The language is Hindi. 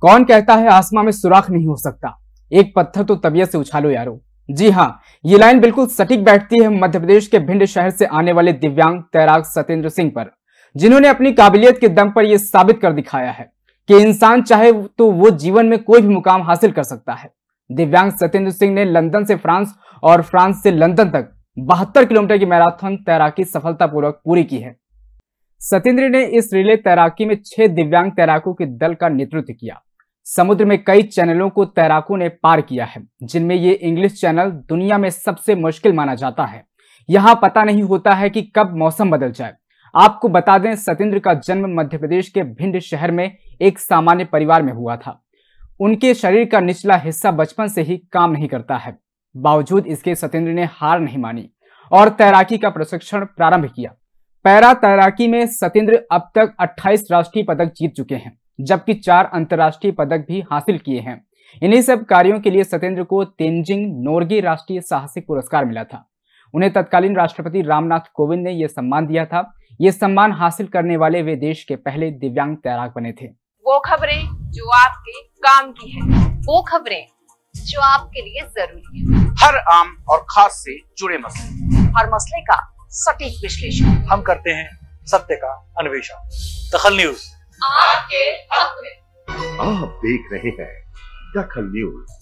कौन कहता है आसमां में सुराख नहीं हो सकता एक पत्थर तो तबीयत से उछालो यारो जी हाँ ये लाइन बिल्कुल सटीक बैठती है मध्य प्रदेश के भिंड शहर से आने वाले दिव्यांग तैराक सत्येंद्र सिंह पर जिन्होंने अपनी काबिलियत के दम पर यह साबित कर दिखाया है कि इंसान चाहे तो वो जीवन में कोई भी मुकाम हासिल कर सकता है दिव्यांग सत्येंद्र सिंह ने लंदन से फ्रांस और फ्रांस से लंदन तक बहत्तर किलोमीटर की मैराथन तैराकी सफलतापूर्वक पूरी की है सत्येंद्र ने इस रिले तैराकी में छह दिव्यांग तैराकों के दल का नेतृत्व किया समुद्र में कई चैनलों को तैराकों ने पार किया है जिनमें ये इंग्लिश चैनल दुनिया में सबसे मुश्किल माना जाता है यहाँ पता नहीं होता है कि कब मौसम बदल जाए आपको बता दें सतेंद्र का जन्म मध्य प्रदेश के भिंड शहर में एक सामान्य परिवार में हुआ था उनके शरीर का निचला हिस्सा बचपन से ही काम नहीं करता है बावजूद इसके सतेंद्र ने हार नहीं मानी और तैराकी का प्रशिक्षण प्रारंभ किया पैरा तैराकी में सतेंद्र अब तक 28 राष्ट्रीय पदक जीत चुके हैं जबकि चार अंतर्राष्ट्रीय पदक भी हासिल किए हैं इन्हीं सब कार्यों के लिए सत्येंद्र को तेंजिंग नोर्गे राष्ट्रीय साहसिक पुरस्कार मिला था उन्हें तत्कालीन राष्ट्रपति रामनाथ कोविंद ने यह सम्मान दिया था ये सम्मान हासिल करने वाले वे देश के पहले दिव्यांग तैराक बने थे वो खबरें जो आपके काम की है वो खबरें जो आपके लिए जरूरी है हर आम और खास से जुड़े मसले हर मसले का सटीक विश्लेषण हम करते हैं सत्य का अन्वेषण दखल न्यूज आपके हक में आप देख रहे हैं दखल न्यूज